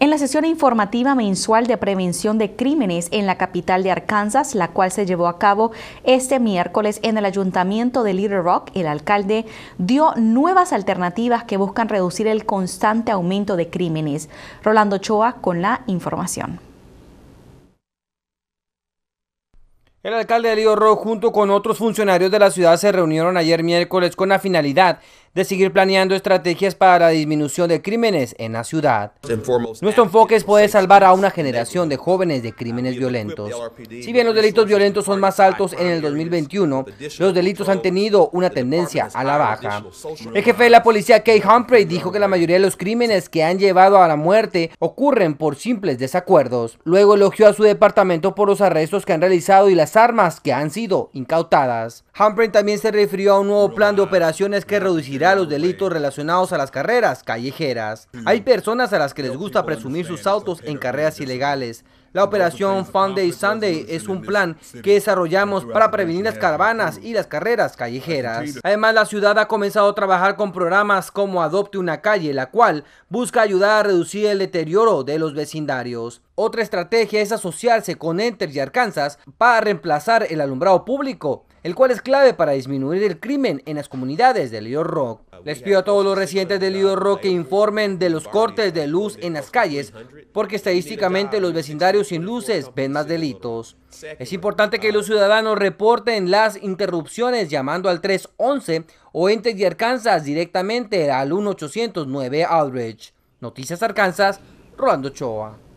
En la sesión informativa mensual de prevención de crímenes en la capital de Arkansas, la cual se llevó a cabo este miércoles en el ayuntamiento de Little Rock, el alcalde dio nuevas alternativas que buscan reducir el constante aumento de crímenes. Rolando Choa con la información. El alcalde de Little Rock junto con otros funcionarios de la ciudad se reunieron ayer miércoles con la finalidad de seguir planeando estrategias para la disminución de crímenes en la ciudad. Nuestro enfoque es poder salvar a una generación de jóvenes de crímenes violentos. Si bien los delitos violentos son más altos en el 2021, los delitos han tenido una tendencia a la baja. El jefe de la policía, Kay Humphrey, dijo que la mayoría de los crímenes que han llevado a la muerte ocurren por simples desacuerdos. Luego elogió a su departamento por los arrestos que han realizado y las armas que han sido incautadas. Humphrey también se refirió a un nuevo plan de operaciones que reducirá los delitos relacionados a las carreras callejeras. Mm. Hay personas a las que les gusta presumir sus autos en carreras ilegales. La operación Funday Sunday es un plan que desarrollamos para prevenir las caravanas y las carreras callejeras. Además, la ciudad ha comenzado a trabajar con programas como Adopte una calle, la cual busca ayudar a reducir el deterioro de los vecindarios. Otra estrategia es asociarse con Enter y Arkansas para reemplazar el alumbrado público el cual es clave para disminuir el crimen en las comunidades de Little Rock. Ah, Les pido a todos los residentes pues, de Little Rock que informen de los cortes de luz en las calles, porque estadísticamente los vecindarios sin luces ven más delitos. Es importante que los ah. ciudadanos reporten las interrupciones llamando al 311 o entes de Arkansas directamente al 1-809 Noticias Arkansas, Rolando Choa.